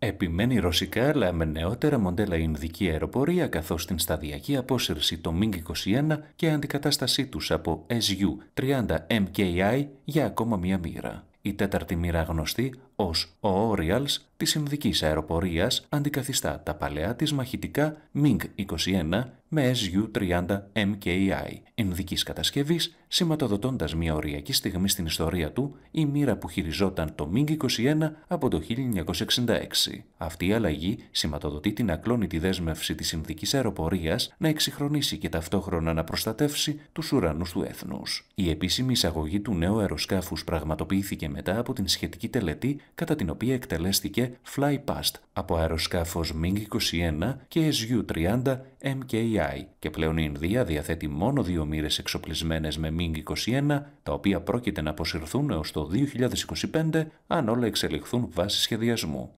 Επιμένει ρωσικά αλλά με νεότερα μοντέλα η Ινδική αεροπορία καθώς την σταδιακή απόσυρση των MiG-21 και αντικατάστασή τους από SU-30 MKI για ακόμα μία μοίρα. Η τέταρτη μοίρα γνωστή ως ο Όριαλς της Ινδικής Αεροπορίας αντικαθιστά τα παλαιά της μαχητικά MiG-21 με SU-30 MKI Ινδικής κατασκευής, σηματοδοτώντας μια οριακή στιγμή στην ιστορία του η μοίρα που χειριζόταν το MiG-21 από το 1966. Αυτή η αλλαγή σηματοδοτεί την ακλόνητη δέσμευση της Ινδικής Αεροπορίας να εξυγχρονίσει και ταυτόχρονα να προστατεύσει τους ουρανούς του έθνους. Η επίσημη εισαγωγή του νέου αεροσκάφους πραγματοποιήθηκε μετά από την σχετική τελετή κατά την οποία εκτελέστηκε fly past από αεροσκάφος MiG-21 και SU-30 MKI και πλέον η Ινδία διαθέτει μόνο δύο μοίρες εξοπλισμένες με MiG-21, τα οποία πρόκειται να αποσυρθούν έως το 2025 αν όλα εξελιχθούν βάσει σχεδιασμού.